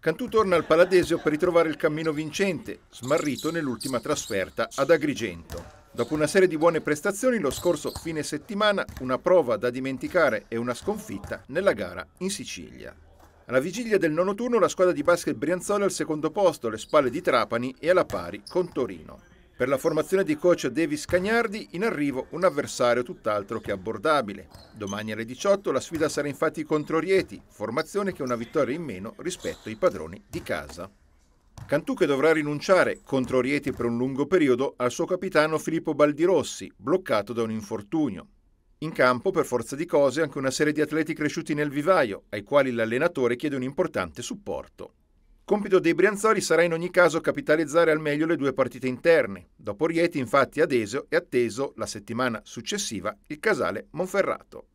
Cantù torna al Paladesio per ritrovare il cammino vincente, smarrito nell'ultima trasferta ad Agrigento. Dopo una serie di buone prestazioni, lo scorso fine settimana una prova da dimenticare e una sconfitta nella gara in Sicilia. Alla vigilia del nono turno la squadra di basket Brianzola al secondo posto, alle spalle di Trapani e alla pari con Torino. Per la formazione di coach Davis Cagnardi in arrivo un avversario tutt'altro che abbordabile. Domani alle 18 la sfida sarà infatti contro Rieti, formazione che è una vittoria in meno rispetto ai padroni di casa. Cantù che dovrà rinunciare contro Rieti per un lungo periodo al suo capitano Filippo Baldirossi, bloccato da un infortunio. In campo, per forza di cose, anche una serie di atleti cresciuti nel vivaio, ai quali l'allenatore chiede un importante supporto. Compito dei Brianzoli sarà in ogni caso capitalizzare al meglio le due partite interne. Dopo Rieti, infatti, ad Esio è atteso la settimana successiva il Casale Monferrato.